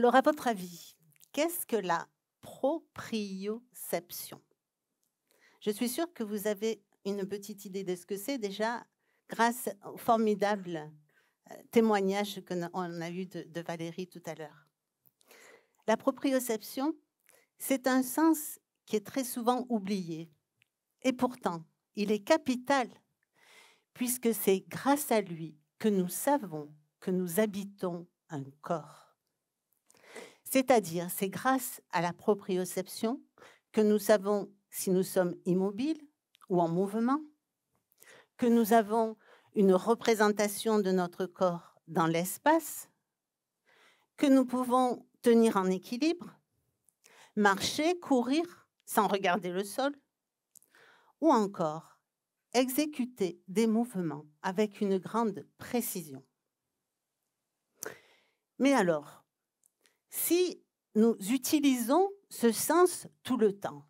Alors, à votre avis, qu'est-ce que la proprioception Je suis sûre que vous avez une petite idée de ce que c'est déjà grâce au formidable euh, témoignage qu'on a eu de, de Valérie tout à l'heure. La proprioception, c'est un sens qui est très souvent oublié. Et pourtant, il est capital, puisque c'est grâce à lui que nous savons que nous habitons un corps. C'est-à-dire, c'est grâce à la proprioception que nous savons si nous sommes immobiles ou en mouvement, que nous avons une représentation de notre corps dans l'espace, que nous pouvons tenir en équilibre, marcher, courir sans regarder le sol, ou encore exécuter des mouvements avec une grande précision. Mais alors, si nous utilisons ce sens tout le temps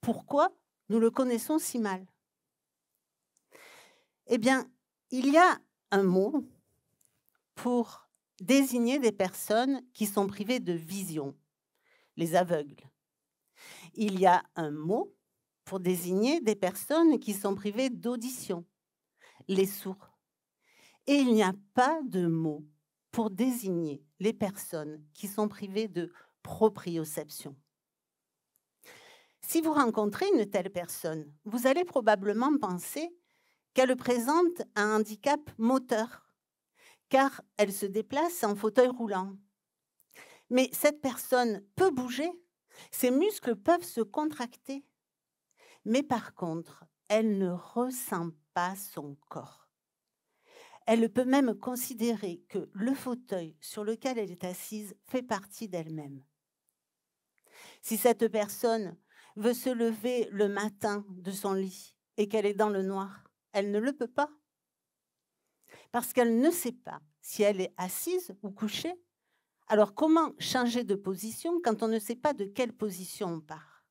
Pourquoi nous le connaissons si mal Eh bien, il y a un mot pour désigner des personnes qui sont privées de vision, les aveugles. Il y a un mot pour désigner des personnes qui sont privées d'audition, les sourds. Et il n'y a pas de mot pour désigner les personnes qui sont privées de proprioception. Si vous rencontrez une telle personne, vous allez probablement penser qu'elle présente un handicap moteur, car elle se déplace en fauteuil roulant. Mais cette personne peut bouger, ses muscles peuvent se contracter, mais par contre, elle ne ressent pas son corps. Elle peut même considérer que le fauteuil sur lequel elle est assise fait partie d'elle-même. Si cette personne veut se lever le matin de son lit et qu'elle est dans le noir, elle ne le peut pas. Parce qu'elle ne sait pas si elle est assise ou couchée. Alors comment changer de position quand on ne sait pas de quelle position on part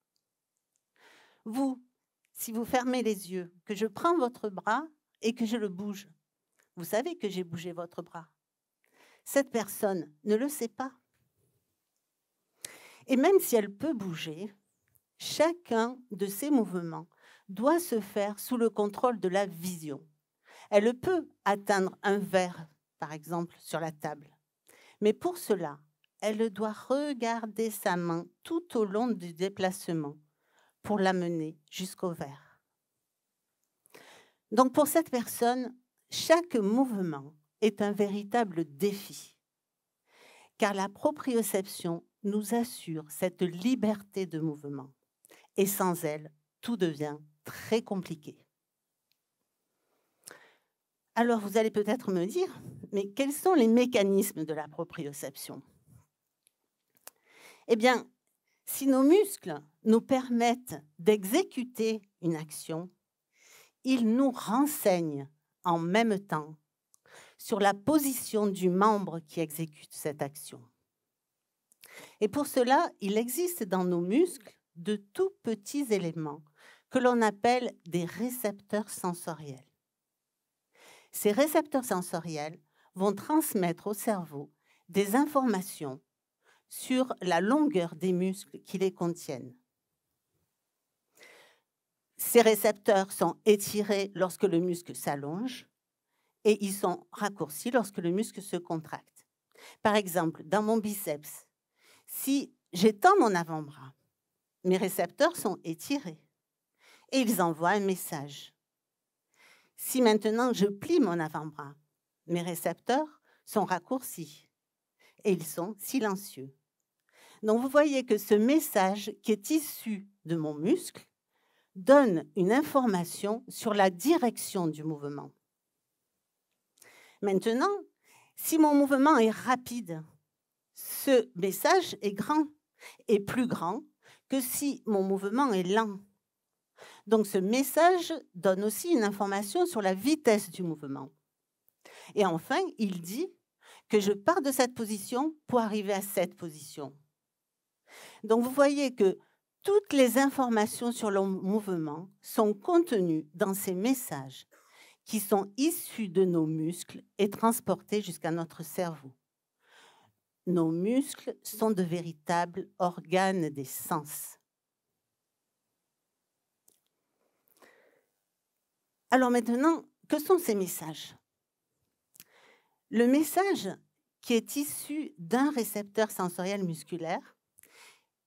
Vous, si vous fermez les yeux, que je prends votre bras et que je le bouge, vous savez que j'ai bougé votre bras. Cette personne ne le sait pas. Et même si elle peut bouger, chacun de ses mouvements doit se faire sous le contrôle de la vision. Elle peut atteindre un verre, par exemple, sur la table. Mais pour cela, elle doit regarder sa main tout au long du déplacement pour l'amener jusqu'au verre. Donc pour cette personne, chaque mouvement est un véritable défi, car la proprioception nous assure cette liberté de mouvement, et sans elle, tout devient très compliqué. Alors vous allez peut-être me dire, mais quels sont les mécanismes de la proprioception Eh bien, si nos muscles nous permettent d'exécuter une action, ils nous renseignent en même temps sur la position du membre qui exécute cette action. Et pour cela, il existe dans nos muscles de tout petits éléments que l'on appelle des récepteurs sensoriels. Ces récepteurs sensoriels vont transmettre au cerveau des informations sur la longueur des muscles qui les contiennent. Ces récepteurs sont étirés lorsque le muscle s'allonge et ils sont raccourcis lorsque le muscle se contracte. Par exemple, dans mon biceps, si j'étends mon avant-bras, mes récepteurs sont étirés et ils envoient un message. Si maintenant je plie mon avant-bras, mes récepteurs sont raccourcis et ils sont silencieux. Donc vous voyez que ce message qui est issu de mon muscle donne une information sur la direction du mouvement. Maintenant, si mon mouvement est rapide, ce message est grand et plus grand que si mon mouvement est lent. Donc ce message donne aussi une information sur la vitesse du mouvement. Et enfin, il dit que je pars de cette position pour arriver à cette position. Donc vous voyez que toutes les informations sur le mouvement sont contenues dans ces messages qui sont issus de nos muscles et transportés jusqu'à notre cerveau. Nos muscles sont de véritables organes des sens. Alors maintenant, que sont ces messages Le message qui est issu d'un récepteur sensoriel musculaire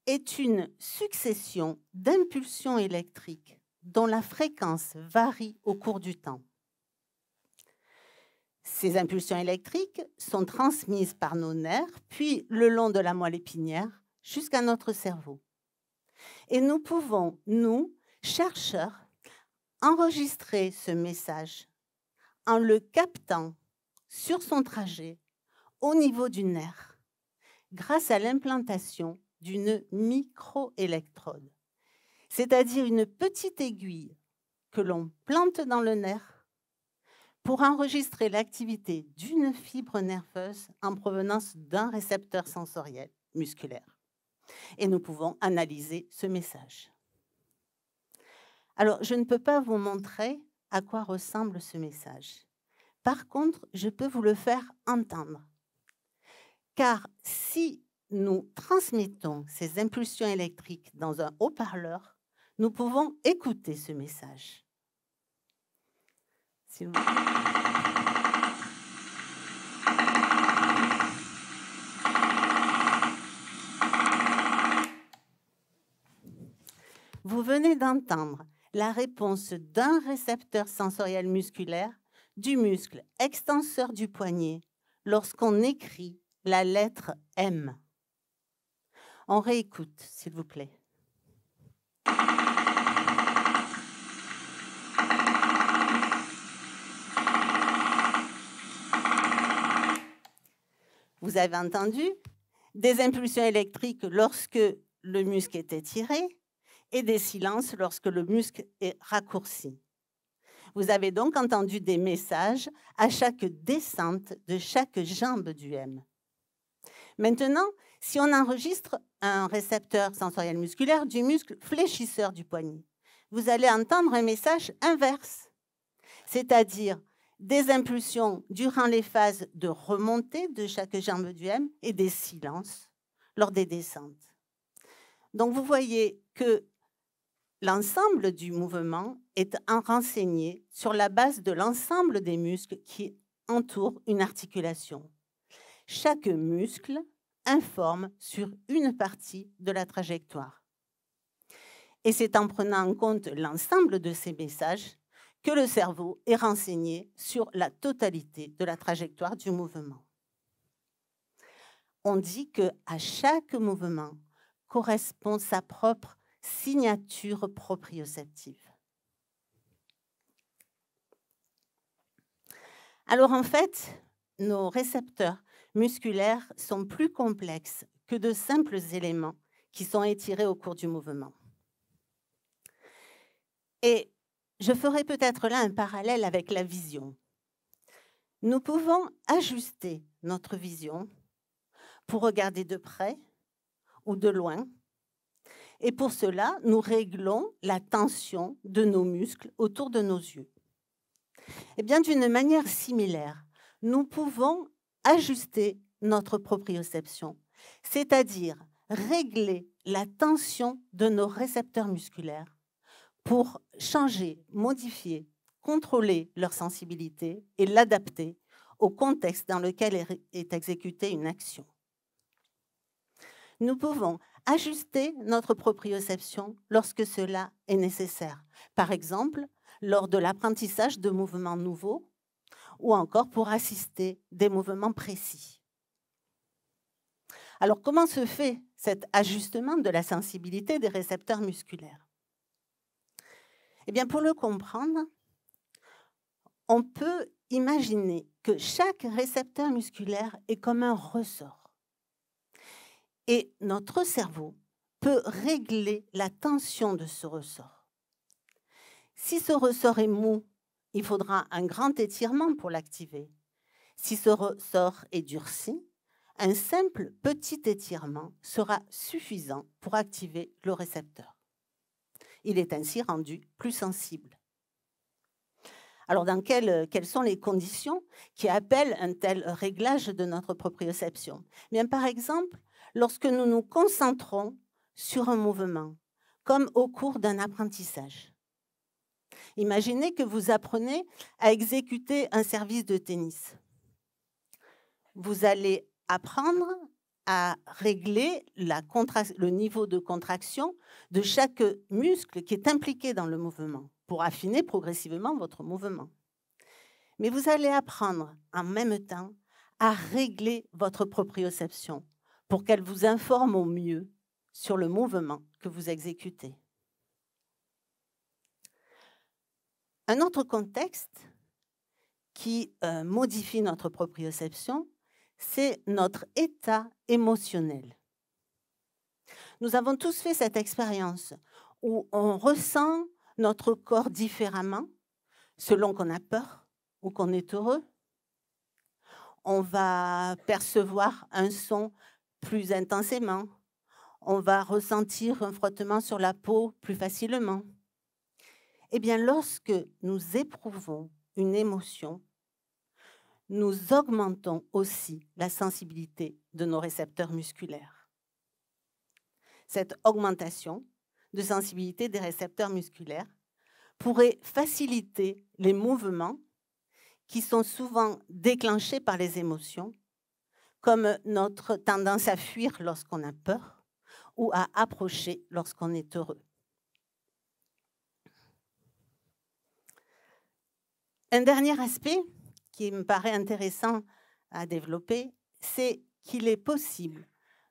est une succession d'impulsions électriques dont la fréquence varie au cours du temps. Ces impulsions électriques sont transmises par nos nerfs, puis le long de la moelle épinière, jusqu'à notre cerveau. Et nous pouvons, nous, chercheurs, enregistrer ce message en le captant sur son trajet au niveau du nerf grâce à l'implantation d'une microélectrode, c'est-à-dire une petite aiguille que l'on plante dans le nerf pour enregistrer l'activité d'une fibre nerveuse en provenance d'un récepteur sensoriel musculaire. Et nous pouvons analyser ce message. Alors, je ne peux pas vous montrer à quoi ressemble ce message. Par contre, je peux vous le faire entendre. Car si nous transmettons ces impulsions électriques dans un haut-parleur, nous pouvons écouter ce message. Vous venez d'entendre la réponse d'un récepteur sensoriel musculaire du muscle extenseur du poignet lorsqu'on écrit la lettre M. On réécoute, s'il vous plaît. Vous avez entendu des impulsions électriques lorsque le muscle était tiré et des silences lorsque le muscle est raccourci. Vous avez donc entendu des messages à chaque descente de chaque jambe du M. Maintenant, si on enregistre un récepteur sensoriel musculaire du muscle fléchisseur du poignet, vous allez entendre un message inverse, c'est-à-dire des impulsions durant les phases de remontée de chaque jambe du M et des silences lors des descentes. Donc vous voyez que l'ensemble du mouvement est renseigné sur la base de l'ensemble des muscles qui entourent une articulation. Chaque muscle informe sur une partie de la trajectoire. Et c'est en prenant en compte l'ensemble de ces messages que le cerveau est renseigné sur la totalité de la trajectoire du mouvement. On dit que à chaque mouvement correspond sa propre signature proprioceptive. Alors en fait, nos récepteurs musculaires sont plus complexes que de simples éléments qui sont étirés au cours du mouvement. Et je ferai peut-être là un parallèle avec la vision. Nous pouvons ajuster notre vision pour regarder de près ou de loin. Et pour cela, nous réglons la tension de nos muscles autour de nos yeux. Et eh bien d'une manière similaire, nous pouvons ajuster notre proprioception, c'est-à-dire régler la tension de nos récepteurs musculaires pour changer, modifier, contrôler leur sensibilité et l'adapter au contexte dans lequel est exécutée une action. Nous pouvons ajuster notre proprioception lorsque cela est nécessaire. Par exemple, lors de l'apprentissage de mouvements nouveaux ou encore pour assister des mouvements précis. Alors comment se fait cet ajustement de la sensibilité des récepteurs musculaires Eh bien pour le comprendre, on peut imaginer que chaque récepteur musculaire est comme un ressort. Et notre cerveau peut régler la tension de ce ressort. Si ce ressort est mou il faudra un grand étirement pour l'activer. Si ce ressort est durci, un simple petit étirement sera suffisant pour activer le récepteur. Il est ainsi rendu plus sensible. Alors, dans quelles, quelles sont les conditions qui appellent un tel réglage de notre proprioception eh Bien, Par exemple, lorsque nous nous concentrons sur un mouvement, comme au cours d'un apprentissage. Imaginez que vous apprenez à exécuter un service de tennis. Vous allez apprendre à régler le niveau de contraction de chaque muscle qui est impliqué dans le mouvement pour affiner progressivement votre mouvement. Mais vous allez apprendre en même temps à régler votre proprioception pour qu'elle vous informe au mieux sur le mouvement que vous exécutez. Un autre contexte qui euh, modifie notre proprioception, c'est notre état émotionnel. Nous avons tous fait cette expérience où on ressent notre corps différemment selon qu'on a peur ou qu'on est heureux. On va percevoir un son plus intensément. On va ressentir un frottement sur la peau plus facilement. Eh bien, lorsque nous éprouvons une émotion, nous augmentons aussi la sensibilité de nos récepteurs musculaires. Cette augmentation de sensibilité des récepteurs musculaires pourrait faciliter les mouvements qui sont souvent déclenchés par les émotions, comme notre tendance à fuir lorsqu'on a peur ou à approcher lorsqu'on est heureux. Un dernier aspect qui me paraît intéressant à développer, c'est qu'il est possible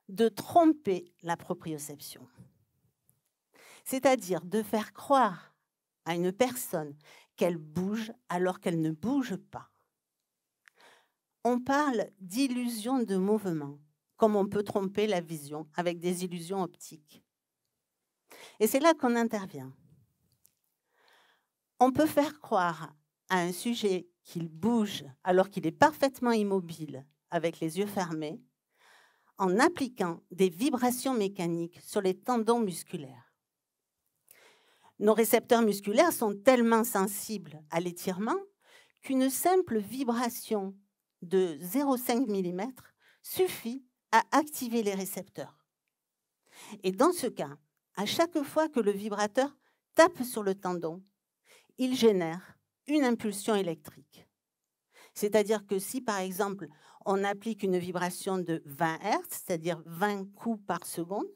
de tromper la proprioception. C'est-à-dire de faire croire à une personne qu'elle bouge alors qu'elle ne bouge pas. On parle d'illusion de mouvement, comme on peut tromper la vision avec des illusions optiques. Et c'est là qu'on intervient. On peut faire croire à un sujet qu'il bouge alors qu'il est parfaitement immobile avec les yeux fermés en appliquant des vibrations mécaniques sur les tendons musculaires. Nos récepteurs musculaires sont tellement sensibles à l'étirement qu'une simple vibration de 0,5 mm suffit à activer les récepteurs. Et dans ce cas, à chaque fois que le vibrateur tape sur le tendon, il génère une impulsion électrique. C'est-à-dire que si, par exemple, on applique une vibration de 20 Hz, c'est-à-dire 20 coups par seconde,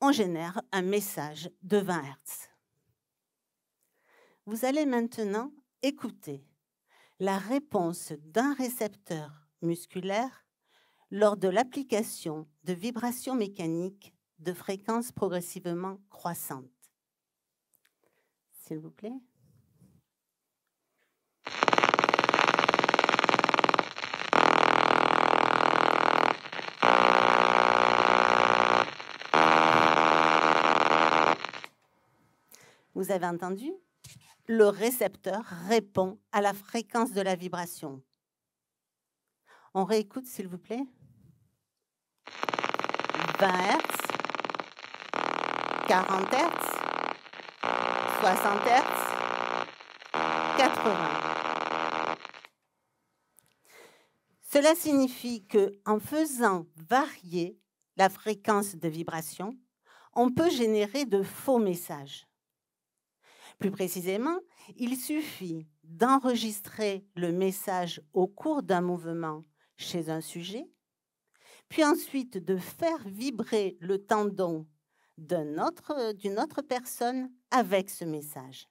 on génère un message de 20 Hz. Vous allez maintenant écouter la réponse d'un récepteur musculaire lors de l'application de vibrations mécaniques de fréquences progressivement croissantes. S'il vous plaît. Vous avez entendu Le récepteur répond à la fréquence de la vibration. On réécoute, s'il vous plaît. 20 Hz, 40 Hz, 60 Hz, 80. Cela signifie que en faisant varier la fréquence de vibration, on peut générer de faux messages. Plus précisément, il suffit d'enregistrer le message au cours d'un mouvement chez un sujet, puis ensuite de faire vibrer le tendon d'une autre, personne avec ce message.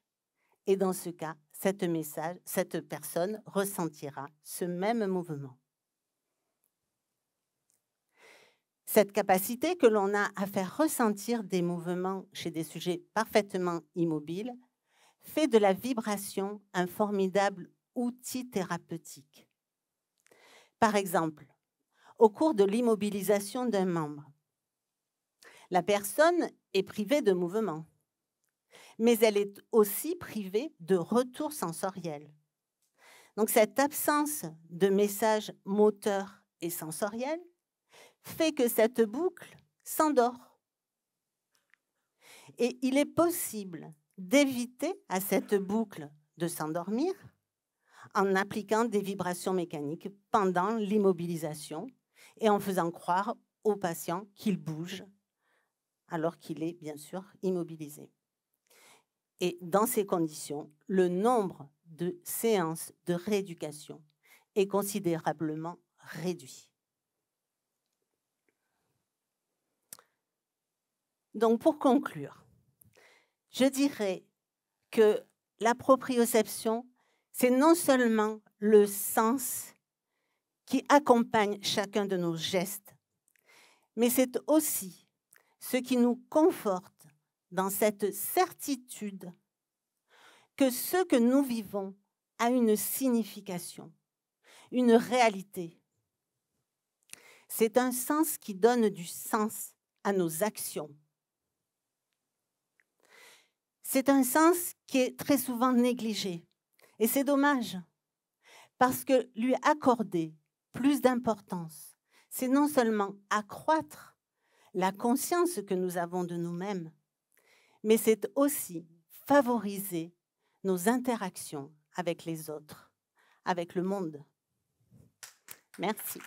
Et dans ce cas, cette personne ressentira ce même mouvement. Cette capacité que l'on a à faire ressentir des mouvements chez des sujets parfaitement immobiles fait de la vibration un formidable outil thérapeutique. Par exemple, au cours de l'immobilisation d'un membre, la personne est privée de mouvement, mais elle est aussi privée de retour sensoriel. Donc cette absence de message moteur et sensoriel fait que cette boucle s'endort. Et il est possible d'éviter à cette boucle de s'endormir en appliquant des vibrations mécaniques pendant l'immobilisation et en faisant croire au patient qu'il bouge alors qu'il est bien sûr immobilisé. Et dans ces conditions, le nombre de séances de rééducation est considérablement réduit. Donc pour conclure, je dirais que la proprioception, c'est non seulement le sens qui accompagne chacun de nos gestes, mais c'est aussi ce qui nous conforte dans cette certitude que ce que nous vivons a une signification, une réalité. C'est un sens qui donne du sens à nos actions. C'est un sens qui est très souvent négligé. Et c'est dommage, parce que lui accorder plus d'importance, c'est non seulement accroître la conscience que nous avons de nous-mêmes, mais c'est aussi favoriser nos interactions avec les autres, avec le monde. Merci.